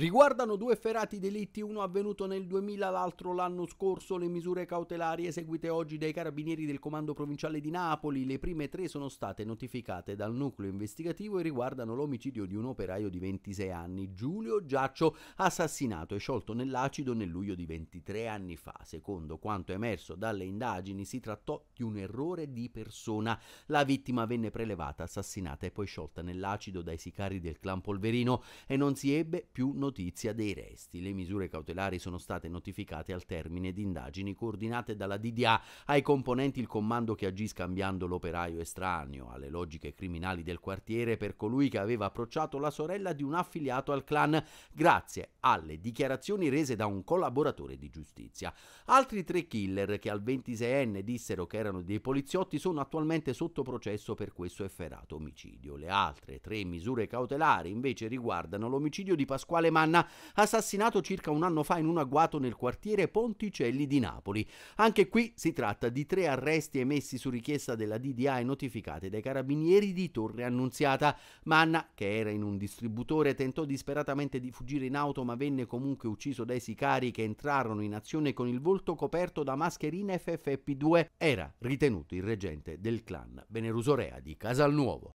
Riguardano due ferati delitti, uno avvenuto nel 2000, l'altro l'anno scorso, le misure cautelari eseguite oggi dai carabinieri del Comando Provinciale di Napoli. Le prime tre sono state notificate dal nucleo investigativo e riguardano l'omicidio di un operaio di 26 anni, Giulio Giaccio, assassinato e sciolto nell'acido nel luglio di 23 anni fa. Secondo quanto emerso dalle indagini, si trattò di un errore di persona. La vittima venne prelevata, assassinata e poi sciolta nell'acido dai sicari del clan Polverino e non si ebbe più notizia notizia dei resti. Le misure cautelari sono state notificate al termine di indagini coordinate dalla DDA ai componenti il comando che agì scambiando l'operaio estraneo alle logiche criminali del quartiere per colui che aveva approcciato la sorella di un affiliato al clan grazie alle dichiarazioni rese da un collaboratore di giustizia. Altri tre killer che al 26enne dissero che erano dei poliziotti sono attualmente sotto processo per questo efferato omicidio. Le altre tre misure cautelari invece riguardano l'omicidio di Pasquale Marco Manna, assassinato circa un anno fa in un agguato nel quartiere Ponticelli di Napoli. Anche qui si tratta di tre arresti emessi su richiesta della DDA e notificati dai carabinieri di Torre Annunziata. Manna, che era in un distributore, tentò disperatamente di fuggire in auto ma venne comunque ucciso dai sicari che entrarono in azione con il volto coperto da mascherine FFP2. Era ritenuto il reggente del clan Venerusorea di Casalnuovo.